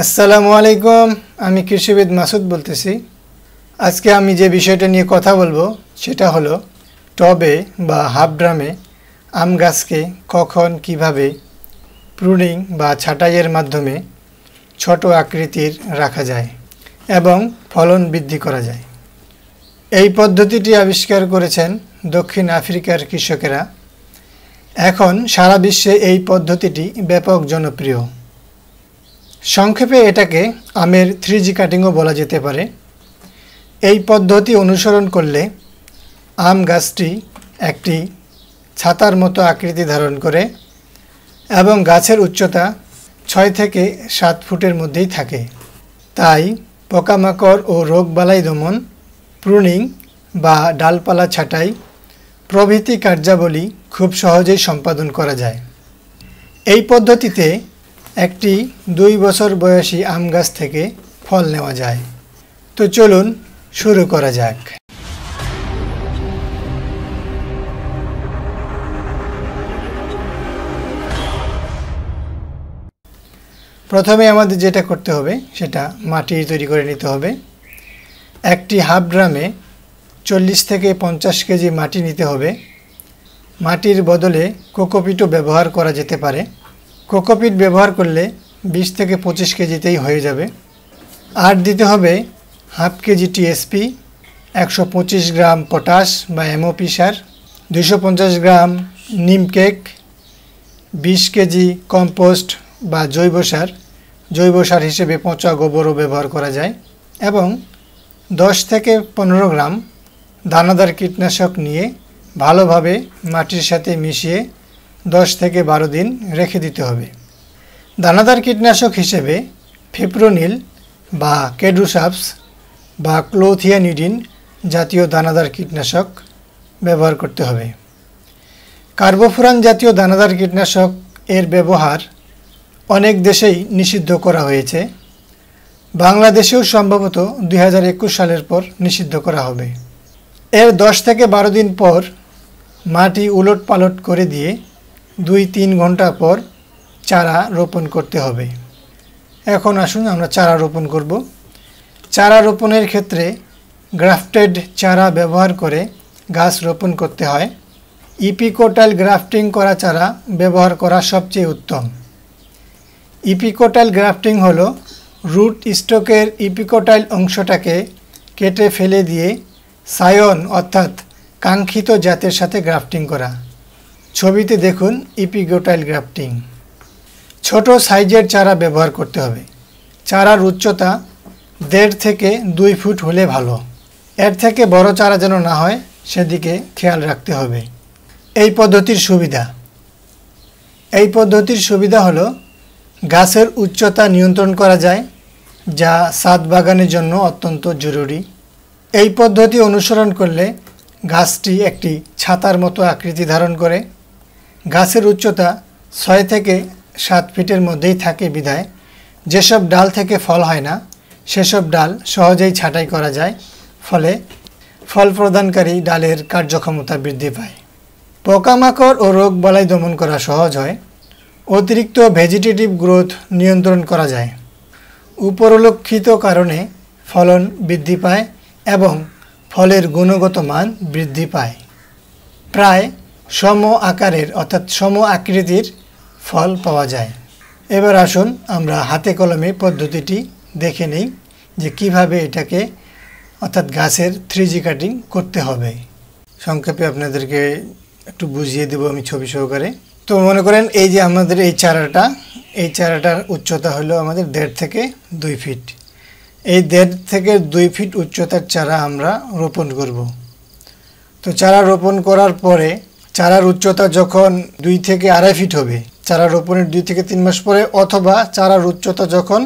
আসসালামু আলাইকুম আমি কৃষিবিদ মাসুদ বলতেছি আজকে আমি যে বিষয়টা নিয়ে কথা বলবো সেটা হলো টবে বা হাফ ড্রামে আম গাছকে কখন কিভাবে প্রুনিং বা ছাঁটাইয়ের মাধ্যমে ছোট আকৃতির রাখা যায় এবং ফলন বৃদ্ধি করা যায় এই পদ্ধতিটি আবিষ্কার করেছেন দক্ষিণ আফ্রিকার কৃষকেরা এখন সারা বিশ্বে এই পদ্ধতিটি ব্যাপক জনপ্রিয় সংক্ষেপে এটাকে আমের থ্রি জি কাটিংও বলা যেতে পারে এই পদ্ধতি অনুসরণ করলে আম গাছটি একটি ছাতার মতো আকৃতি ধারণ করে এবং গাছের উচ্চতা ছয় থেকে সাত ফুটের মধ্যেই থাকে তাই পোকামাকড় ও রোগবালাই দমন প্রুনিং বা ডালপালা ছাঁটাই প্রভৃতি কার্যাবলী খুব সহজেই সম্পাদন করা যায় এই পদ্ধতিতে একটি দুই বছর বয়সী আম গাছ থেকে ফল নেওয়া যায় তো চলুন শুরু করা যাক প্রথমে আমাদের যেটা করতে হবে সেটা মাটি তৈরি করে নিতে হবে একটি হাফ ড্রামে চল্লিশ থেকে পঞ্চাশ কেজি মাটি নিতে হবে মাটির বদলে কোকোপিটো ব্যবহার করা যেতে পারে কোকোপিট ব্যবহার করলে বিশ থেকে পঁচিশ কেজিতেই হয়ে যাবে আর দিতে হবে হাফ কেজি টিএসপি একশো পঁচিশ গ্রাম পটাশ বা এমওপি সার দুশো পঞ্চাশ গ্রাম নিম কেক বিশ কেজি কম্পোস্ট বা জৈব সার জৈব সার হিসেবে পচা গোবরও ব্যবহার করা যায় এবং দশ থেকে পনেরো গ্রাম দানাদার কীটনাশক নিয়ে ভালোভাবে মাটির সাথে মিশিয়ে দশ থেকে বারো দিন রেখে দিতে হবে দানাদার কীটনাশক হিসেবে ফিপ্রোনিল বা কেডুসাপস বা ক্লোথিয়ানিডিন জাতীয় দানাদার কীটনাশক ব্যবহার করতে হবে কার্বোফুরান জাতীয় দানাদার কীটনাশক এর ব্যবহার অনেক দেশেই নিষিদ্ধ করা হয়েছে বাংলাদেশেও সম্ভবত দুই সালের পর নিষিদ্ধ করা হবে এর দশ থেকে বারো দিন পর মাটি উলট পালট করে দিয়ে দুই তিন ঘন্টা পর চারা রোপণ করতে হবে এখন আসুন আমরা চারা রোপণ করব চারা রোপণের ক্ষেত্রে গ্রাফটেড চারা ব্যবহার করে গাছ রোপণ করতে হয় ইপিকোটাইল গ্রাফটিং করা চারা ব্যবহার করা সবচেয়ে উত্তম ইপিকোটাইল গ্রাফটিং হল রুট স্টকের ইপিকোটাইল অংশটাকে কেটে ফেলে দিয়ে সায়ন অর্থাৎ কাঙ্ক্ষিত জাতের সাথে গ্রাফটিং করা ছবিতে দেখুন ইপিগোটাইল গ্রাফটিং ছোট সাইজের চারা ব্যবহার করতে হবে চারার উচ্চতা দেড় থেকে দুই ফুট হলে ভালো এর থেকে বড় চারা যেন না হয় সেদিকে খেয়াল রাখতে হবে এই পদ্ধতির সুবিধা এই পদ্ধতির সুবিধা হলো গাছের উচ্চতা নিয়ন্ত্রণ করা যায় যা সাত বাগানের জন্য অত্যন্ত জরুরি এই পদ্ধতি অনুসরণ করলে গাছটি একটি ছাতার মতো আকৃতি ধারণ করে গাছের উচ্চতা ছয় থেকে সাত ফিটের মধ্যেই থাকে বিদায় যেসব ডাল থেকে ফল হয় না সেসব ডাল সহজেই ছাঁটাই করা যায় ফলে ফল প্রদানকারী ডালের কার্যক্ষমতা বৃদ্ধি পায় পোকামাকড় ও রোগ বালাই দমন করা সহজ হয় অতিরিক্ত ভেজিটেটিভ গ্রোথ নিয়ন্ত্রণ করা যায় উপরলক্ষিত কারণে ফলন বৃদ্ধি পায় এবং ফলের গুণগত মান বৃদ্ধি পায় প্রায় সম আকারের অর্থাৎ সম আকৃতির ফল পাওয়া যায় এবার আসুন আমরা হাতে কলমে পদ্ধতিটি দেখে নেই যে কিভাবে এটাকে অর্থাৎ গাছের থ্রি জি কাটিং করতে হবে সংক্ষেপে আপনাদেরকে একটু বুঝিয়ে দেব আমি ছবি সহকারে তো মনে করেন এই যে আমাদের এই চারাটা এই চারাটার উচ্চতা হলো আমাদের দেড় থেকে দুই ফিট এই দেড় থেকে দুই ফিট উচ্চতার চারা আমরা রোপণ করব তো চারা রোপণ করার পরে চারার উচ্চতা যখন দুই থেকে আড়াই ফিট হবে চারা রোপণের দুই থেকে তিন মাস পরে অথবা চারার উচ্চতা যখন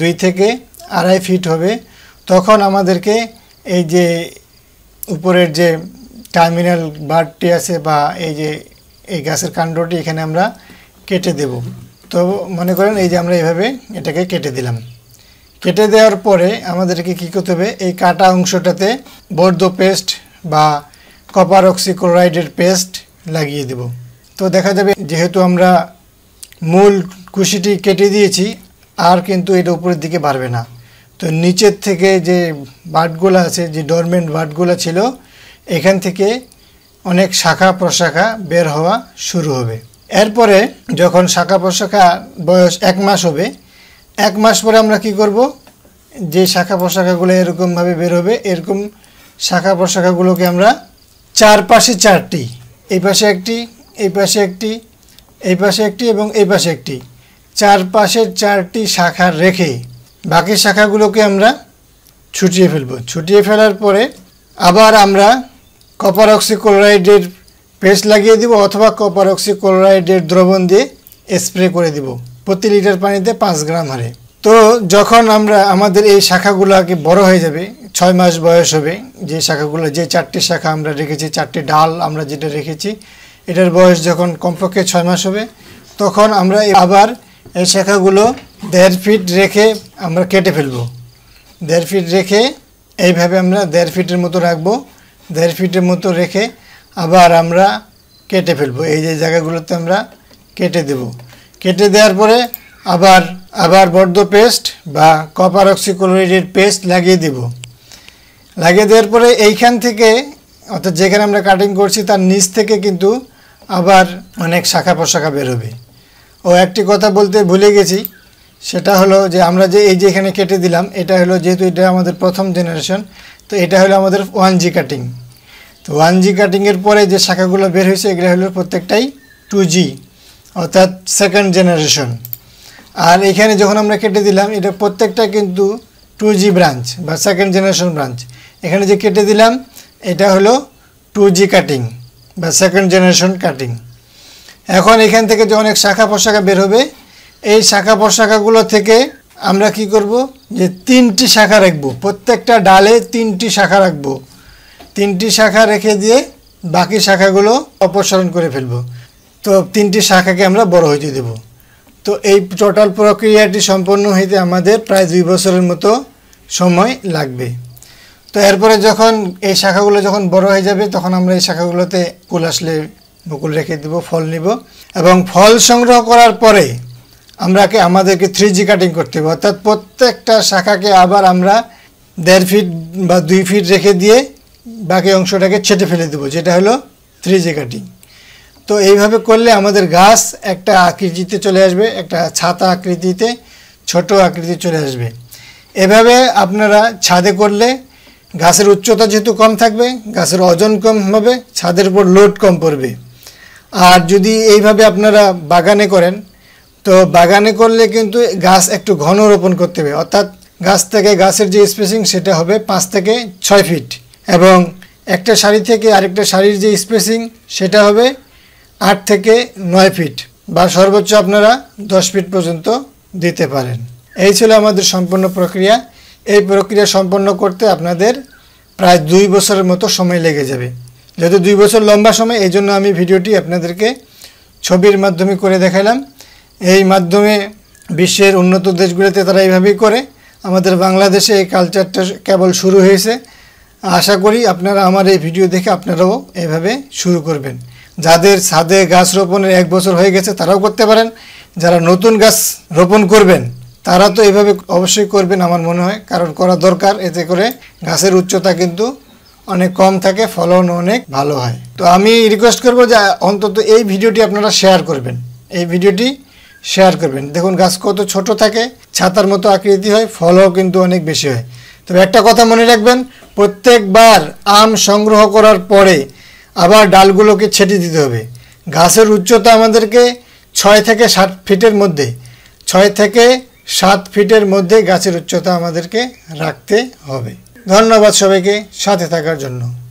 দুই থেকে আড়াই ফিট হবে তখন আমাদেরকে এই যে উপরের যে টার্মিনাল বারটি আছে বা এই যে এই গাছের কাণ্ডটি এখানে আমরা কেটে দেব তো মনে করেন এই যে আমরা এভাবে এটাকে কেটে দিলাম কেটে দেওয়ার পরে আমাদেরকে কী করতে হবে এই কাটা অংশটাতে বর্দ পেস্ট বা কপার অক্সিক্লোরাইডের পেস্ট লাগিয়ে দেব তো দেখা যাবে যেহেতু আমরা মূল কুশিটি কেটে দিয়েছি আর কিন্তু এটা উপরের দিকে বাড়বে না তো নিচের থেকে যে বাটগুলো আছে যে ডরমেন্ট বাটগুলো ছিল এখান থেকে অনেক শাখা প্রশাখা বের হওয়া শুরু হবে এরপরে যখন শাখা প্রশাখা বয়স এক মাস হবে এক মাস পরে আমরা কি করব যে শাখা প্রশাখাগুলো এরকমভাবে বের হবে এরকম শাখা প্রশাখাগুলোকে আমরা চার পাশে চারটি এই পাশে একটি এই পাশে একটি এই পাশে একটি এবং এই পাশে একটি চার পাশের চারটি শাখা রেখে বাকি শাখাগুলোকে আমরা ছুটিয়ে ফেলব ছুটিয়ে ফেলার পরে আবার আমরা কপার অক্সিক্লোরাইডের পেস্ট লাগিয়ে দিব অথবা কপার অক্সিক্লোরাইডের দ্রবণ দিয়ে স্প্রে করে দিব প্রতি লিটার পানিতে পাঁচ গ্রাম হারে তো যখন আমরা আমাদের এই শাখাগুলো আগে বড় হয়ে যাবে ছয় মাস বয়স হবে যে শাখাগুলো যে চারটি শাখা আমরা রেখেছি চারটি ডাল আমরা যেটা রেখেছি এটার বয়স যখন কমপক্ষে ছয় মাস হবে তখন আমরা আবার এই শাখাগুলো দেড় ফিট রেখে আমরা কেটে ফেলব দেড় ফিট রেখে এইভাবে আমরা দেড় ফিটের মতো রাখবো দেড় ফিটের মতো রেখে আবার আমরা কেটে ফেলবো এই যে জায়গাগুলোতে আমরা কেটে দেব কেটে দেওয়ার পরে আবার আবার বর্ধ পেস্ট বা কপার অক্সিক্লোরাইডের পেস্ট লাগিয়ে দেবো লাগিয়ে দেওয়ার পরে এইখান থেকে অর্থাৎ যেখানে আমরা কাটিং করছি তার নিচ থেকে কিন্তু আবার অনেক শাখা প্রশাখা বেরোবে ও একটি কথা বলতে ভুলে গেছি সেটা হলো যে আমরা যে এই যে এখানে কেটে দিলাম এটা হলো যেহেতু এটা আমাদের প্রথম জেনারেশন তো এটা হলো আমাদের ওয়ান জি কাটিং তো ওয়ান জি কাটিংয়ের পরে যে শাখাগুলো বের হয়েছে এগুলো হলো প্রত্যেকটাই টু জি অর্থাৎ সেকেন্ড জেনারেশন আর এখানে যখন আমরা কেটে দিলাম এটা প্রত্যেকটা কিন্তু টু জি ব্রাঞ্চ বা সেকেন্ড জেনারেশন ব্রাঞ্চ এখানে যে কেটে দিলাম এটা হলো টু জি কাটিং বা সেকেন্ড জেনারেশন কাটিং এখন এখান থেকে যে অনেক শাখা প্রশাখা বের হবে এই শাখা প্রশাখাগুলো থেকে আমরা কি করব যে তিনটি শাখা রাখবো প্রত্যেকটা ডালে তিনটি শাখা রাখবো তিনটি শাখা রেখে দিয়ে বাকি শাখাগুলো অপসারণ করে ফেলবো তো তিনটি শাখাকে আমরা বড় হইতে দেব তো এই টোটাল প্রক্রিয়াটি সম্পন্ন হইতে আমাদের প্রায় দুই বছরের মতো সময় লাগবে তো এরপরে যখন এই শাখাগুলো যখন বড় হয়ে যাবে তখন আমরা এই শাখাগুলোতে কুল আসলে বকুল রেখে দেব ফল নিব এবং ফল সংগ্রহ করার পরে আমরাকে আমাদেরকে থ্রি জি কাটিং করতে হবে অর্থাৎ প্রত্যেকটা শাখাকে আবার আমরা দেড় ফিট বা দুই ফিট রেখে দিয়ে বাকি অংশটাকে ছেটে ফেলে দেবো যেটা হলো থ্রি জি কাটিং তো এইভাবে করলে আমাদের গাছ একটা আকৃতিতে চলে আসবে একটা ছাতা আকৃতিতে ছোট আকৃতি চলে আসবে এভাবে আপনারা ছাদে করলে গাছের উচ্চতা যেহেতু কম থাকবে গাছের ওজন কম হবে ছাদের উপর লোড কম পড়বে আর যদি এইভাবে আপনারা বাগানে করেন তো বাগানে করলে কিন্তু গাছ একটু ঘন রোপণ করতে হবে অর্থাৎ গাছ থেকে গাছের যে স্পেসিং সেটা হবে পাঁচ থেকে ছয় ফিট এবং একটা শাড়ি থেকে আরেকটা শাড়ির যে স্পেসিং সেটা হবে আট থেকে নয় ফিট বা সর্বোচ্চ আপনারা দশ ফিট পর্যন্ত দিতে পারেন এই ছিল আমাদের সম্পূর্ণ প্রক্রিয়া এই প্রক্রিয়া সম্পন্ন করতে আপনাদের প্রায় দুই বছরের মতো সময় লেগে যাবে যেহেতু দুই বছর লম্বা সময় এই জন্য আমি ভিডিওটি আপনাদেরকে ছবির মাধ্যমে করে দেখালাম এই মাধ্যমে বিশ্বের উন্নত দেশগুলোতে তারা এইভাবেই করে আমাদের বাংলাদেশে এই কালচারটা কেবল শুরু হয়েছে আশা করি আপনারা আমার এই ভিডিও দেখে আপনারাও এভাবে শুরু করবেন যাদের ছাদে গাছ রোপণের এক বছর হয়ে গেছে তারাও করতে পারেন যারা নতুন গাছ রোপণ করবেন তারা তো এভাবে অবশ্যই করবেন আমার মনে হয় কারণ করা দরকার এতে করে গাছের উচ্চতা কিন্তু অনেক কম থাকে ফলন অনেক ভালো হয় তো আমি রিকোয়েস্ট করব যে অন্তত এই ভিডিওটি আপনারা শেয়ার করবেন এই ভিডিওটি শেয়ার করবেন দেখুন গাছ কত ছোট থাকে ছাতার মতো আকৃতি হয় ফলও কিন্তু অনেক বেশি হয় তবে একটা কথা মনে রাখবেন প্রত্যেকবার আম সংগ্রহ করার পরে আবার ডালগুলোকে ছেটে দিতে হবে গাছের উচ্চতা আমাদেরকে ছয় থেকে সাত ফিটের মধ্যে ছয় থেকে সাত ফিটের মধ্যে গাছের উচ্চতা আমাদেরকে রাখতে হবে ধন্যবাদ সবাইকে সাথে থাকার জন্য